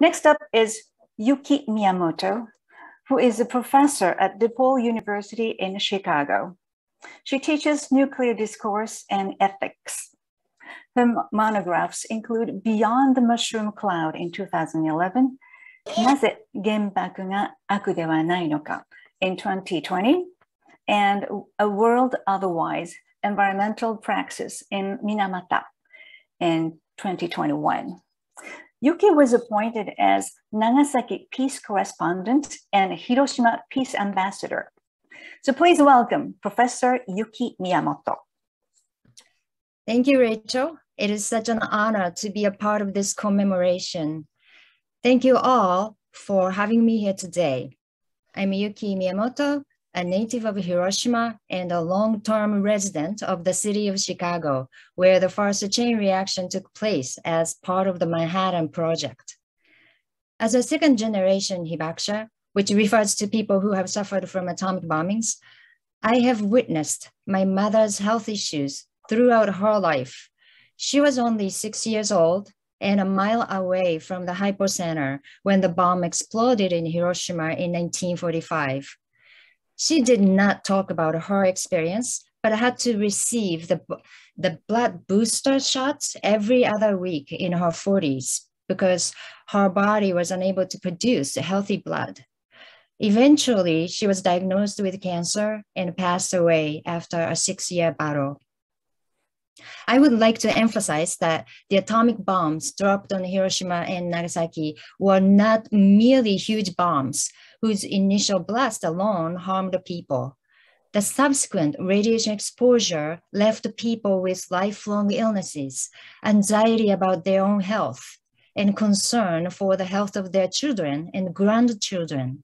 Next up is Yuki Miyamoto, who is a professor at DePaul University in Chicago. She teaches nuclear discourse and ethics. Her monographs include Beyond the Mushroom Cloud in 2011, Naze Genbaku ga Aku de wa Nai no ka in 2020, and A World Otherwise, Environmental Praxis in Minamata in 2021. Yuki was appointed as Nagasaki Peace Correspondent and Hiroshima Peace Ambassador. So please welcome Professor Yuki Miyamoto. Thank you, Rachel. It is such an honor to be a part of this commemoration. Thank you all for having me here today. I'm Yuki Miyamoto, a native of Hiroshima and a long-term resident of the city of Chicago, where the first chain reaction took place as part of the Manhattan Project. As a second generation Hibakusha, which refers to people who have suffered from atomic bombings, I have witnessed my mother's health issues throughout her life. She was only six years old and a mile away from the hypocenter when the bomb exploded in Hiroshima in 1945. She did not talk about her experience, but had to receive the, the blood booster shots every other week in her 40s because her body was unable to produce healthy blood. Eventually, she was diagnosed with cancer and passed away after a six year battle. I would like to emphasize that the atomic bombs dropped on Hiroshima and Nagasaki were not merely huge bombs, whose initial blast alone harmed people. The subsequent radiation exposure left people with lifelong illnesses, anxiety about their own health, and concern for the health of their children and grandchildren.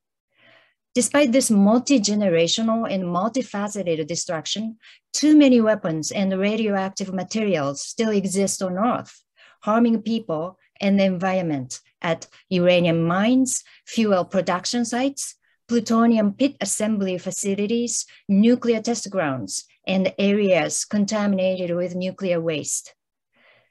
Despite this multi-generational and multifaceted destruction, too many weapons and radioactive materials still exist on Earth harming people and the environment at uranium mines, fuel production sites, plutonium pit assembly facilities, nuclear test grounds, and areas contaminated with nuclear waste.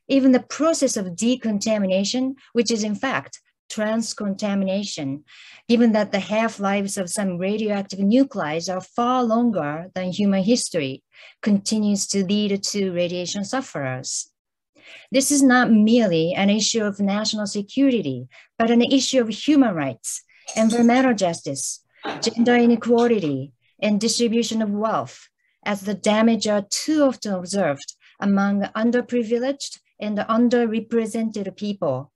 Even the process of decontamination, which is in fact transcontamination, given that the half-lives of some radioactive nuclei are far longer than human history, continues to lead to radiation sufferers. This is not merely an issue of national security, but an issue of human rights, environmental justice, gender inequality, and distribution of wealth, as the damage are too often observed among underprivileged and underrepresented people.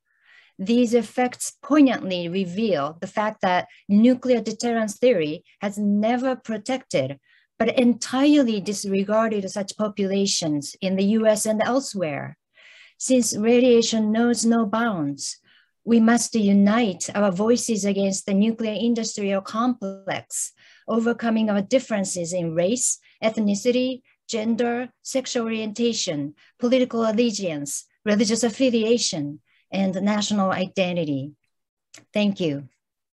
These effects poignantly reveal the fact that nuclear deterrence theory has never protected but entirely disregarded such populations in the US and elsewhere. Since radiation knows no bounds, we must unite our voices against the nuclear industrial complex, overcoming our differences in race, ethnicity, gender, sexual orientation, political allegiance, religious affiliation, and national identity. Thank you.